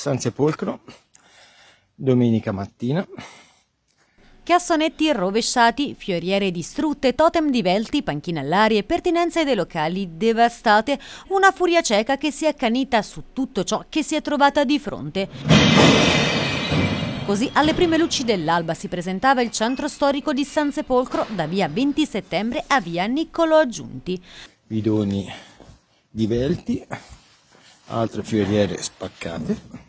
San Sepolcro, domenica mattina. Cassonetti rovesciati, fioriere distrutte, totem divelti, panchine all'aria e pertinenze dei locali devastate. Una furia cieca che si è accanita su tutto ciò che si è trovata di fronte. Così alle prime luci dell'alba si presentava il centro storico di San Sepolcro da via 20 settembre a via Niccolo Aggiunti. Bidoni divelti, altre fioriere spaccate.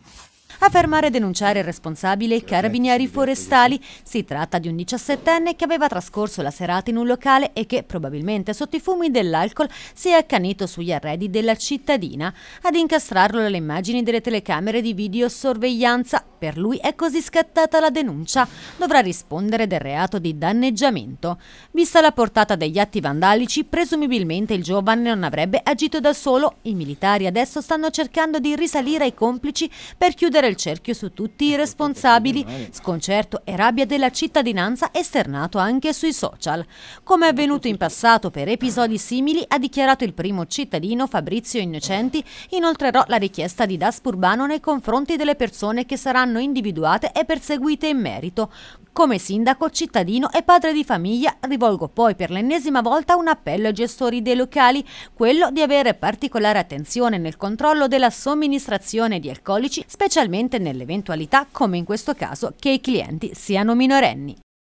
A fermare e denunciare il responsabile i carabinieri forestali. Si tratta di un 17enne che aveva trascorso la serata in un locale e che, probabilmente sotto i fumi dell'alcol, si è accanito sugli arredi della cittadina. Ad incastrarlo le immagini delle telecamere di videosorveglianza per lui è così scattata la denuncia, dovrà rispondere del reato di danneggiamento. Vista la portata degli atti vandalici, presumibilmente il giovane non avrebbe agito da solo. I militari adesso stanno cercando di risalire ai complici per chiudere il cerchio su tutti i responsabili. Sconcerto e rabbia della cittadinanza esternato anche sui social. Come è avvenuto in passato per episodi simili, ha dichiarato il primo cittadino Fabrizio Innocenti, inoltrerò la richiesta di DASP urbano nei confronti delle persone che saranno saranno individuate e perseguite in merito. Come sindaco, cittadino e padre di famiglia rivolgo poi per l'ennesima volta un appello ai gestori dei locali, quello di avere particolare attenzione nel controllo della somministrazione di alcolici, specialmente nell'eventualità, come in questo caso, che i clienti siano minorenni.